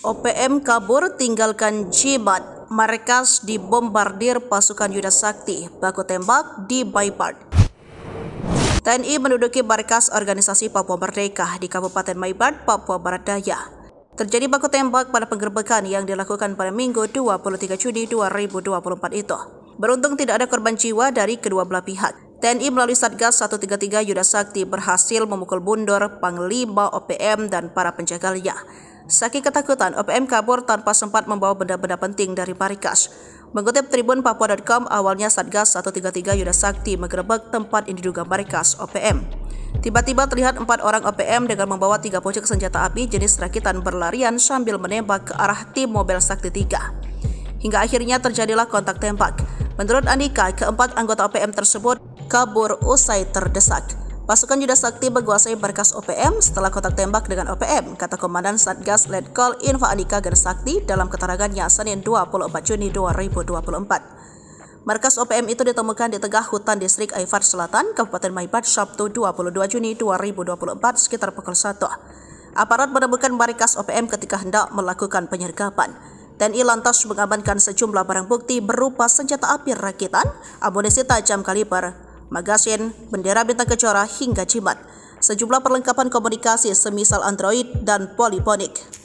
OPM kabur tinggalkan Jimat. Markas dibombardir pasukan Yuda Sakti. Baku tembak di bypass. TNI menduduki markas organisasi Papua Merdeka di Kabupaten Maibat, Papua Barat Daya. Terjadi baku tembak pada penggerbekan yang dilakukan pada Minggu 23 Juni 2024 itu. Beruntung tidak ada korban jiwa dari kedua belah pihak. TNI melalui Satgas 133 Yuda Sakti berhasil memukul mundur Panglima OPM dan para penjagalnya. Saking ketakutan, OPM kabur tanpa sempat membawa benda-benda penting dari Parikas. Mengutip Tribun Papua.com, awalnya Satgas 133 Yuda Sakti menggerebek tempat yang diduga Parikas OPM. Tiba-tiba terlihat empat orang OPM dengan membawa tiga pucuk senjata api jenis rakitan berlarian sambil menembak ke arah tim mobil Sakti 3. Hingga akhirnya terjadilah kontak tembak. Menurut Andika, keempat anggota OPM tersebut kabur usai terdesak. Pasukan Yuda Sakti menguasai markas OPM setelah kotak tembak dengan OPM, kata Komandan Satgas Letkol Infa Adika Gersakti dalam keterangannya Senin 24 Juni 2024. Markas OPM itu ditemukan di tengah hutan distrik Aifar Selatan, Kabupaten Maibat, Sabtu 22 Juni 2024 sekitar pukul 1. Aparat menemukan markas OPM ketika hendak melakukan penyergapan. TNI lantas mengamankan sejumlah barang bukti berupa senjata api rakitan, amunisi tajam kaliber magasin, bendera bintang kejora hingga jimat, sejumlah perlengkapan komunikasi semisal Android dan poliponik.